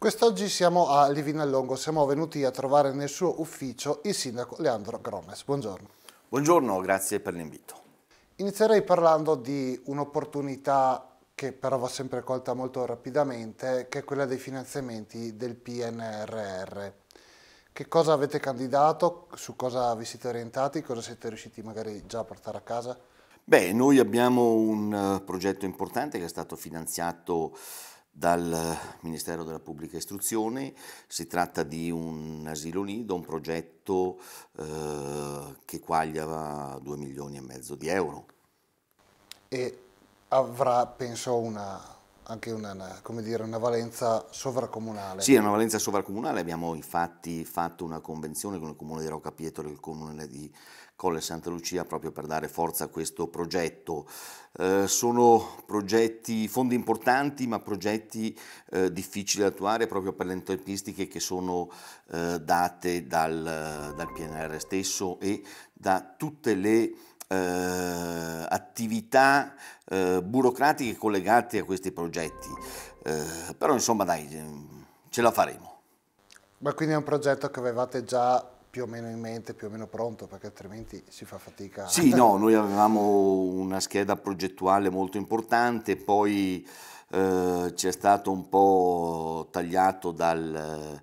Quest'oggi siamo a Livinellongo, siamo venuti a trovare nel suo ufficio il sindaco Leandro Gromes. Buongiorno. Buongiorno, grazie per l'invito. Inizierei parlando di un'opportunità che però va sempre colta molto rapidamente, che è quella dei finanziamenti del PNRR. Che cosa avete candidato, su cosa vi siete orientati, cosa siete riusciti magari già a portare a casa? Beh, noi abbiamo un eh, progetto importante che è stato finanziato dal Ministero della Pubblica Istruzione, si tratta di un asilo nido, un progetto eh, che quagliava 2 milioni e mezzo di euro. E avrà, penso, una anche una, una, dire, una, valenza sovracomunale. Sì, è una valenza sovracomunale. Abbiamo infatti fatto una convenzione con il comune di Rocca Pietro e il comune di Colle Santa Lucia proprio per dare forza a questo progetto. Eh, sono progetti, fondi importanti, ma progetti eh, difficili da attuare proprio per le tempistiche che sono eh, date dal, dal PNR stesso e da tutte le eh, attività eh, burocratiche collegate a questi progetti. Eh, però insomma dai, eh, ce la faremo. Ma quindi è un progetto che avevate già più o meno in mente, più o meno pronto, perché altrimenti si fa fatica. Sì, no, noi avevamo una scheda progettuale molto importante, poi eh, ci è stato un po' tagliato dal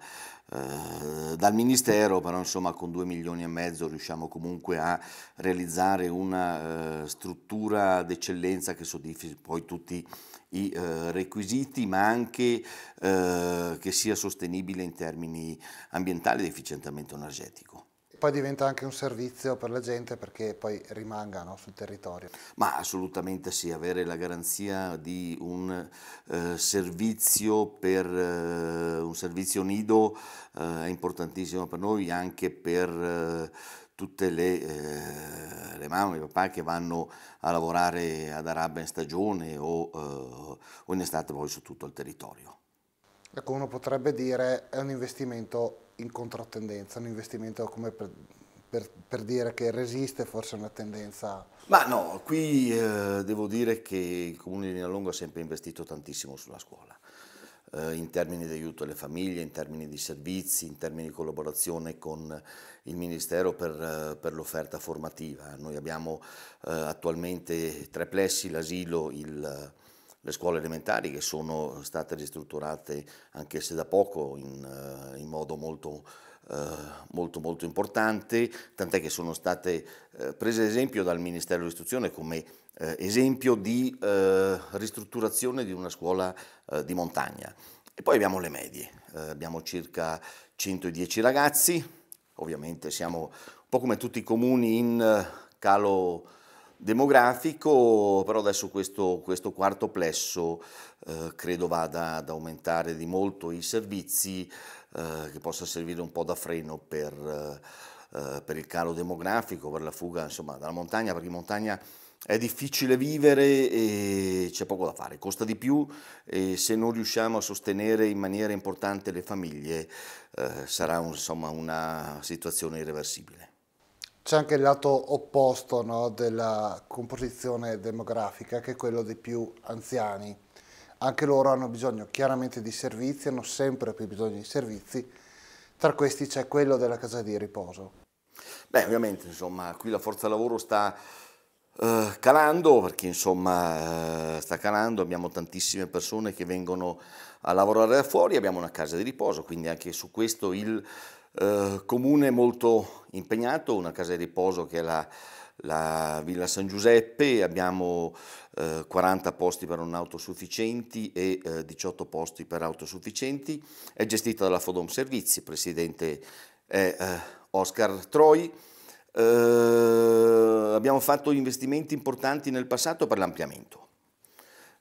eh, dal Ministero, però insomma con 2 milioni e mezzo riusciamo comunque a realizzare una eh, struttura d'eccellenza che soddisfi poi tutti i eh, requisiti, ma anche eh, che sia sostenibile in termini ambientali ed efficientamento energetico poi diventa anche un servizio per la gente perché poi rimangano sul territorio. Ma assolutamente sì, avere la garanzia di un, eh, servizio, per, eh, un servizio nido eh, è importantissimo per noi anche per eh, tutte le, eh, le mamme e i papà che vanno a lavorare ad Araba in stagione o, eh, o in estate poi su tutto il territorio. Ecco, uno potrebbe dire è un investimento in controtendenza, un investimento come per, per, per dire che resiste forse una tendenza? Ma no, qui eh, devo dire che il Comune di Linalongo ha sempre investito tantissimo sulla scuola, eh, in termini di aiuto alle famiglie, in termini di servizi, in termini di collaborazione con il Ministero per, eh, per l'offerta formativa. Noi abbiamo eh, attualmente tre plessi, l'asilo, il le scuole elementari che sono state ristrutturate anch'esse da poco in, eh, in modo molto, eh, molto, molto importante, tant'è che sono state eh, prese ad esempio dal Ministero dell'Istruzione come esempio di ristrutturazione di una scuola di montagna. E poi abbiamo le medie, abbiamo circa 110 ragazzi, ovviamente siamo un po' come tutti i comuni in calo demografico, però adesso questo, questo quarto plesso eh, credo vada ad aumentare di molto i servizi eh, che possa servire un po' da freno per, eh, eh, per, il calo demografico, per la fuga insomma, dalla montagna, perché in montagna è difficile vivere e c'è poco da fare, costa di più e se non riusciamo a sostenere in maniera importante le famiglie eh, sarà insomma, una situazione irreversibile c'è anche il lato opposto no, della composizione demografica, che è quello dei più anziani. Anche loro hanno bisogno chiaramente di servizi, hanno sempre più bisogno di servizi, tra questi c'è quello della casa di riposo. Beh, ovviamente, insomma, qui la forza lavoro sta eh, calando, perché insomma eh, sta calando, abbiamo tantissime persone che vengono a lavorare da fuori, abbiamo una casa di riposo, quindi anche su questo il eh, comune molto impegnato, una casa di riposo che è la, la Villa San Giuseppe, abbiamo eh, 40 posti per non autosufficienti e eh, 18 posti per autosufficienti, è gestita dalla Fodom Servizi, presidente è eh, Oscar Troi, eh, abbiamo fatto investimenti importanti nel passato per l'ampliamento.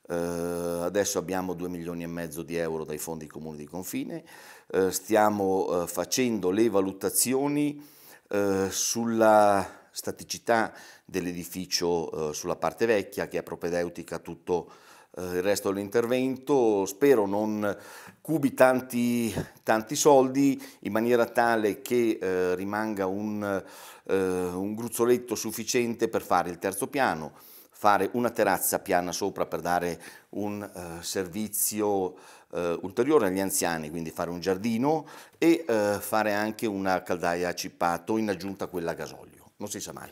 Uh, adesso abbiamo 2 milioni e mezzo di euro dai fondi comuni di confine, eh, stiamo eh, facendo le valutazioni eh, sulla staticità dell'edificio sulla parte vecchia che è propedeutica tutto il resto dell'intervento, spero non cubi tanti, tanti, soldi in maniera tale che eh, rimanga un, eh, un gruzzoletto sufficiente per fare il terzo piano fare una terrazza piana sopra per dare un eh, servizio eh, ulteriore agli anziani, quindi fare un giardino e eh, fare anche una caldaia a cippato in aggiunta a quella a gasolio, non si sa mai.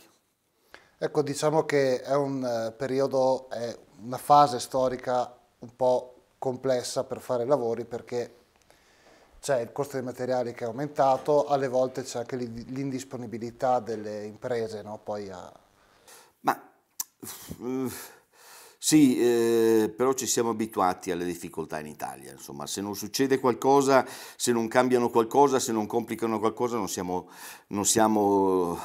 Ecco, diciamo che è un eh, periodo, è una fase storica un po' complessa per fare lavori perché c'è il costo dei materiali che è aumentato, alle volte c'è anche l'indisponibilità delle imprese no? poi a, sì, eh, però ci siamo abituati alle difficoltà in Italia, insomma, se non succede qualcosa, se non cambiano qualcosa, se non complicano qualcosa, non siamo, non siamo,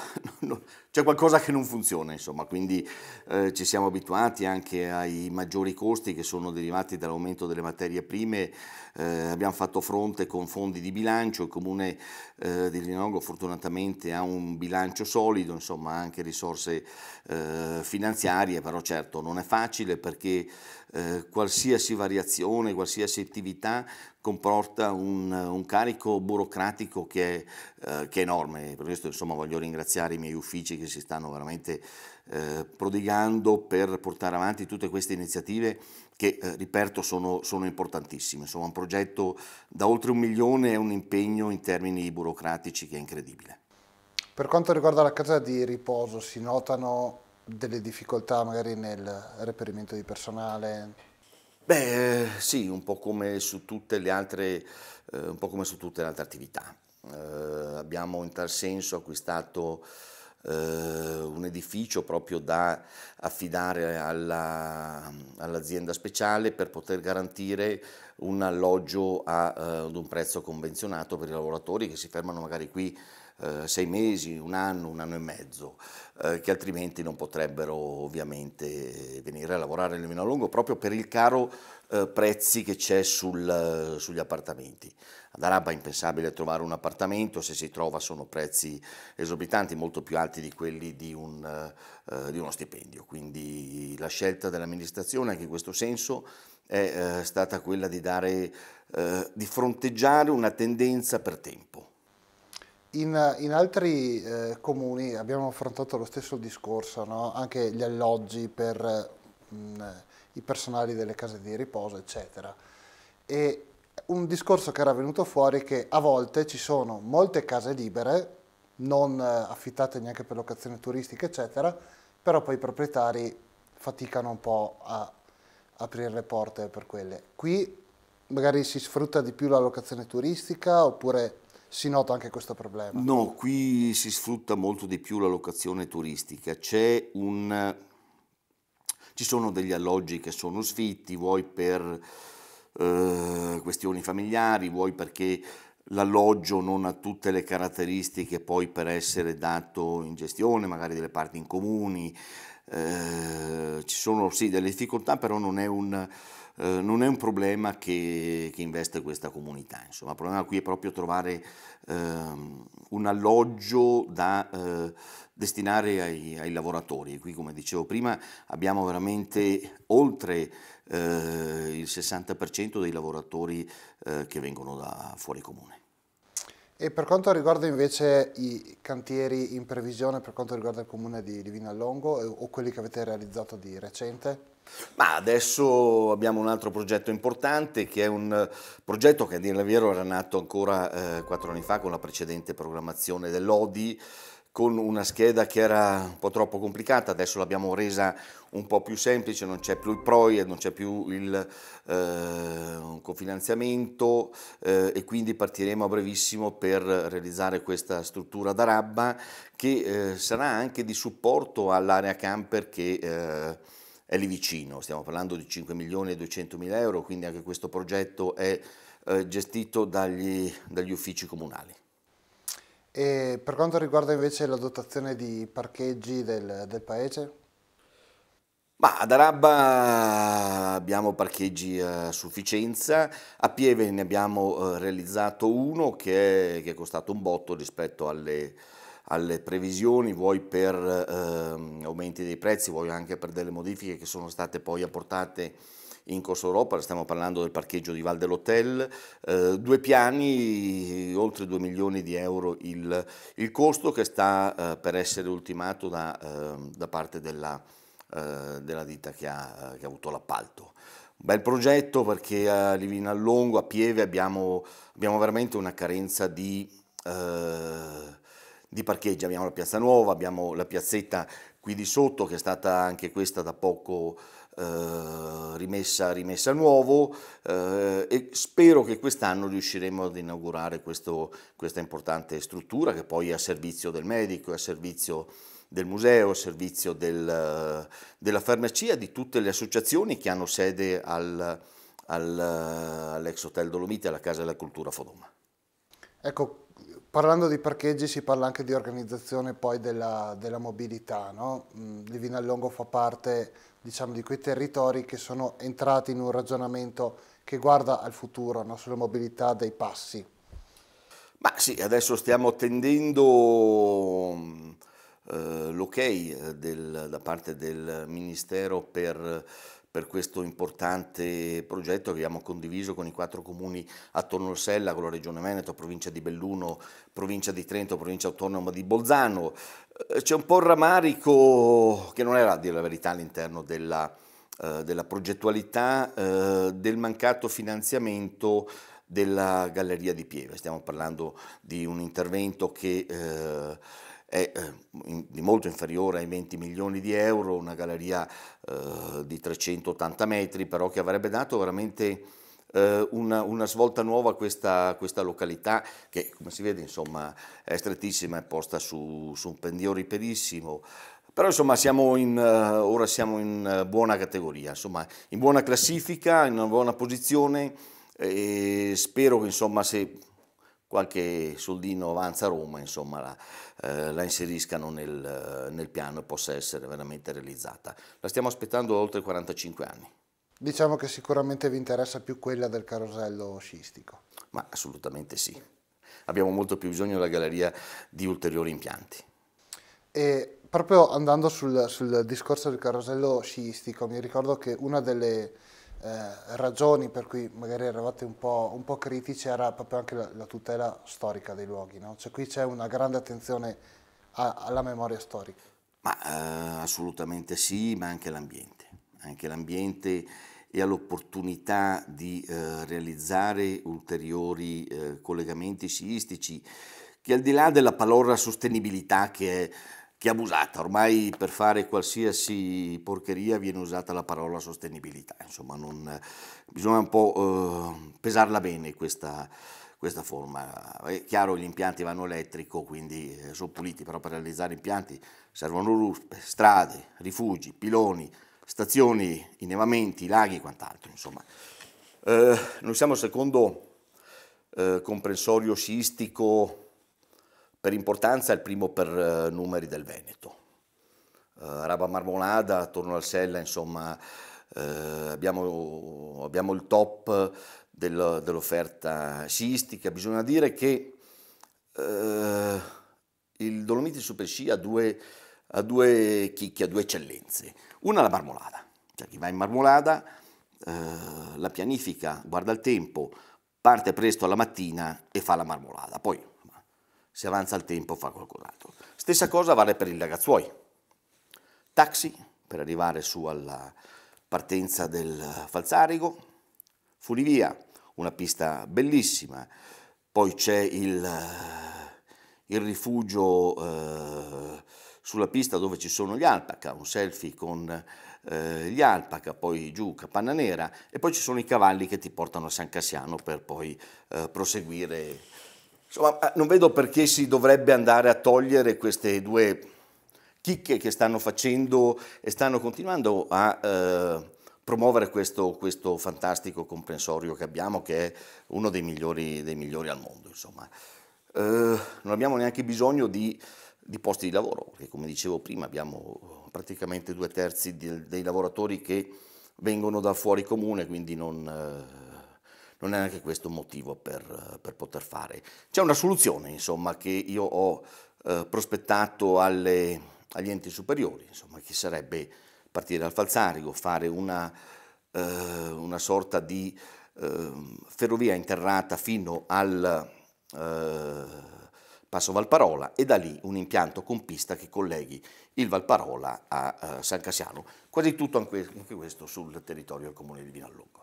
c'è qualcosa che non funziona, insomma, quindi eh, ci siamo abituati anche ai maggiori costi che sono derivati dall'aumento delle materie prime, eh, abbiamo fatto fronte con fondi di bilancio, il comune eh, di Rinogo fortunatamente ha un bilancio solido, insomma anche risorse eh, finanziarie, però certo non è facile perché eh, qualsiasi variazione, qualsiasi attività comporta un, un carico burocratico che è, eh, che è, enorme. Per questo insomma, voglio ringraziare i miei uffici che si stanno veramente eh, prodigando per portare avanti tutte queste iniziative che, eh, ripeto, sono, sono, importantissime. Insomma, un progetto da oltre un milione è un impegno in termini burocratici che è incredibile. Per quanto riguarda la casa di riposo, si notano delle difficoltà magari nel reperimento di personale? Beh eh, sì, un po' come su tutte le altre, eh, tutte le altre attività. Eh, abbiamo in tal senso acquistato eh, un edificio proprio da affidare all'azienda speciale per poter garantire un alloggio a, eh, ad un prezzo convenzionato per i lavoratori che si fermano magari qui eh, sei mesi, un anno, un anno e mezzo, eh, che altrimenti non potrebbero ovviamente venire a lavorare nel meno a Lungo proprio per il caro eh, prezzi che c'è eh, sugli appartamenti. Ad Araba è impensabile trovare un appartamento, se si trova sono prezzi esorbitanti, molto più alti di quelli di, un, eh, di uno stipendio. Quindi la scelta dell'amministrazione anche in questo senso è stata quella di, dare, di fronteggiare una tendenza per tempo in, in altri eh, comuni abbiamo affrontato lo stesso discorso, no? anche gli alloggi per mh, mm, i personali delle case di riposo, eccetera. E un discorso che era venuto fuori è che a volte ci sono molte case libere, non eh, affittate neanche per locazione turistica, eccetera, però poi i proprietari faticano un po' a aprire le porte per quelle. Qui magari si sfrutta di più la locazione turistica oppure si nota anche questo problema. No, qui si sfrutta molto di più la locazione turistica. C'è Un... Ci sono degli alloggi che sono sfitti, vuoi per eh, questioni familiari, vuoi perché l'alloggio non ha tutte le caratteristiche poi per essere dato in gestione, magari delle parti in comuni. Eh, ci sono sì delle difficoltà, però non è un eh, non è un problema che, che investe questa comunità, insomma, il problema qui è proprio trovare ehm, un alloggio da eh, destinare ai, ai, lavoratori. E qui, come dicevo prima, abbiamo veramente oltre eh, il 60% dei lavoratori eh, che vengono da fuori comune. E per quanto riguarda invece i cantieri in previsione, per quanto riguarda il comune di Divina eh, o quelli che avete realizzato di recente? Ma adesso abbiamo un altro progetto importante che è un eh, progetto che a dire la vero era nato ancora eh, quattro anni fa con la precedente programmazione dell'ODI con una scheda che era un po' troppo complicata, adesso l'abbiamo resa un po' più semplice, non c'è più il PROIE, non c'è più il eh, cofinanziamento eh, e quindi partiremo a brevissimo per realizzare questa struttura da rabba che eh, sarà anche di supporto all'area camper che eh, è lì vicino, stiamo parlando di 5 milioni e 200 mila euro, quindi anche questo progetto è eh, gestito dagli, dagli uffici comunali. E per quanto riguarda invece la dotazione di parcheggi del, del paese? Ma ad Arabba abbiamo parcheggi eh, a sufficienza, a Pieve ne abbiamo eh, realizzato uno che è, che è costato un botto rispetto alle, alle previsioni, vuoi per eh, aumenti dei prezzi, vuoi anche per delle modifiche che sono state poi apportate in corso Europa, stiamo parlando del parcheggio di Val dell'Hotel, eh, due piani, oltre 2 milioni di euro il, il costo che sta eh, per essere ultimato da, ehm, da parte della, eh, della ditta che ha, eh, che ha avuto l'appalto. Bel progetto perché a Longo, a Pieve abbiamo, abbiamo veramente una carenza di... Eh, di parcheggi, abbiamo la piazza nuova, abbiamo la piazzetta qui di sotto che è stata anche questa da poco eh, rimessa, rimessa a nuovo eh, e spero che quest'anno riusciremo ad inaugurare questo, questa importante struttura che poi è a servizio del medico, è a servizio del museo, a servizio del, della farmacia, di tutte le associazioni che hanno sede al, al, all'ex Hotel Dolomiti, alla Casa della Cultura Fodoma. Ecco, Parlando di parcheggi si parla anche di organizzazione poi della, della mobilità, no? Livinallongo mm, fa parte diciamo, di quei territori che sono entrati in un ragionamento che guarda al futuro, no? sulla mobilità dei passi. Ma sì, adesso stiamo attendendo mm, eh, l'ok okay eh, da parte del Ministero per per questo importante progetto che abbiamo condiviso con i quattro comuni attorno al Sella, con la Regione Veneto, provincia di Belluno, provincia di Trento, provincia autonoma di Bolzano. Eh, c'è un po' il ramarico, che non era a dire la verità all'interno della, eh, della, progettualità, eh, del mancato finanziamento della Galleria di Pieve. Stiamo parlando di un intervento che... Eh, è eh, di molto inferiore ai 20 milioni di euro, una galleria eh, di 380 metri, però che avrebbe dato veramente eh, una, una, svolta nuova a questa, questa, località che, come si vede, insomma, è strettissima, è posta su, su un pendio ripidissimo. Però insomma siamo in, eh, ora siamo in eh, buona categoria, insomma, in buona classifica, in una buona posizione e spero che insomma se qualche soldino avanza a Roma, insomma, la, eh, la inseriscano nel, nel, piano e possa essere veramente realizzata. La stiamo aspettando oltre 45 anni. Diciamo che sicuramente vi interessa più quella del carosello sciistico. Ma assolutamente sì. Abbiamo molto più bisogno della galleria di ulteriori impianti. E proprio andando sul, sul discorso del carosello sciistico, mi ricordo che una delle eh, ragioni per cui magari eravate un po', un po critici era proprio anche la, la, tutela storica dei luoghi, no? cioè qui c'è una grande attenzione a, alla memoria storica. Ma eh, assolutamente sì, ma anche l'ambiente, anche l'ambiente e all'opportunità di eh, realizzare ulteriori eh, collegamenti sciistici che al di là della parola sostenibilità che è che è abusata. Ormai per fare qualsiasi porcheria viene usata la parola sostenibilità, insomma non, bisogna un po' eh, pesarla bene questa, questa forma. È chiaro gli impianti vanno elettrico, quindi eh, sono puliti, però per realizzare impianti servono ruspe, strade, rifugi, piloni, stazioni, innevamenti, laghi e quant'altro. Insomma. Eh, noi siamo il secondo eh, comprensorio sciistico per importanza il primo per eh, numeri del Veneto. Eh, Raba Marmolada, attorno al Sella, insomma, eh, abbiamo, abbiamo, il top del, dell'offerta sciistica. Bisogna dire che eh, il Dolomiti Super Sci ha due, ha due chicchi, ha due eccellenze. Una è la marmolada, cioè chi va in marmolada eh, la pianifica, guarda il tempo, parte presto alla mattina e fa la marmolada. Poi se avanza il tempo fa qualcos'altro. Stessa cosa vale per il Ragazzuoi. Taxi per arrivare su alla partenza del Falzarigo, Fulivia, una pista bellissima, poi c'è il, eh, il rifugio eh, sulla pista dove ci sono gli alpaca, un selfie con eh, gli alpaca, poi giù Capanna Nera e poi ci sono i cavalli che ti portano a San Cassiano per poi eh, proseguire Insomma, eh, non vedo perché si dovrebbe andare a togliere queste due chicche che stanno facendo e stanno continuando a eh, promuovere questo, questo, fantastico comprensorio che abbiamo, che è uno dei migliori, dei migliori al mondo. Insomma. Eh, non abbiamo neanche bisogno di, di, posti di lavoro, perché come dicevo prima abbiamo praticamente due terzi di, dei lavoratori che vengono da fuori comune, quindi non... Eh, non è neanche questo un motivo per, per poter fare. C'è una soluzione insomma, che io ho eh, prospettato alle, agli enti superiori, insomma, che sarebbe partire dal falsarigo, fare una, eh, una sorta di eh, ferrovia interrata fino al eh, passo Valparola e da lì un impianto con pista che colleghi il Valparola a eh, San Cassiano. Quasi tutto anche questo sul territorio del comune di Vinallongo.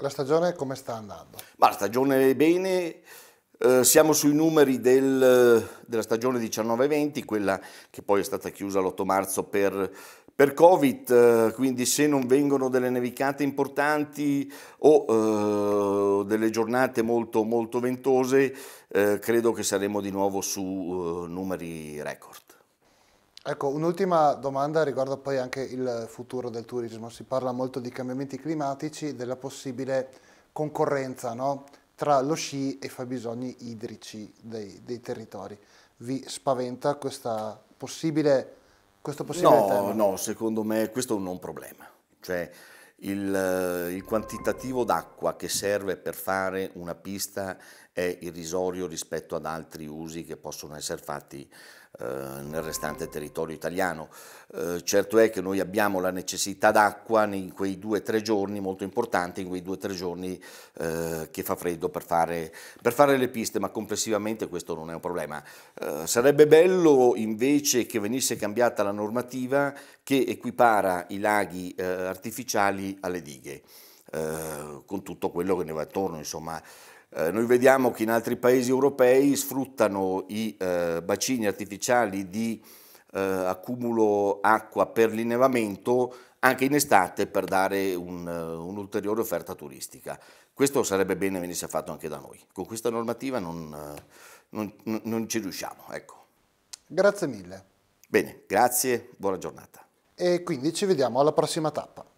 La stagione come sta andando? Ma la stagione è bene, eh, siamo sui numeri del, della stagione 19-20, quella che poi è stata chiusa l'8 marzo per, per Covid, eh, quindi se non vengono delle nevicate importanti o eh, delle giornate molto, molto ventose, eh, credo che saremo di nuovo su eh, numeri record. Ecco, un'ultima domanda riguardo poi anche il futuro del turismo. Si parla molto di cambiamenti climatici, della possibile concorrenza no? tra lo sci e i fabbisogni idrici dei, dei territori. Vi spaventa questa possibile, questo possibile no, tema? No, secondo me questo non è un problema. Cioè, il, il, quantitativo d'acqua che serve per fare una pista è irrisorio rispetto ad altri usi che possono essere fatti eh, nel restante territorio italiano. Eh, certo è che noi abbiamo la necessità d'acqua in quei due o tre giorni, molto importante, in quei due o tre giorni eh, che fa freddo per fare, per fare, le piste, ma complessivamente questo non è un problema. sarebbe bello invece che venisse cambiata la normativa che equipara i laghi artificiali alle dighe. con tutto quello che ne va attorno, insomma, eh, noi vediamo che in altri paesi europei sfruttano i eh, bacini artificiali di eh, accumulo acqua per l'innevamento anche in estate per dare un, eh, un'ulteriore offerta turistica. Questo sarebbe bene venisse fatto anche da noi. Con questa normativa eh, non, non, non ci riusciamo. Ecco. Grazie mille. Bene, grazie, buona giornata. E quindi ci vediamo alla prossima tappa.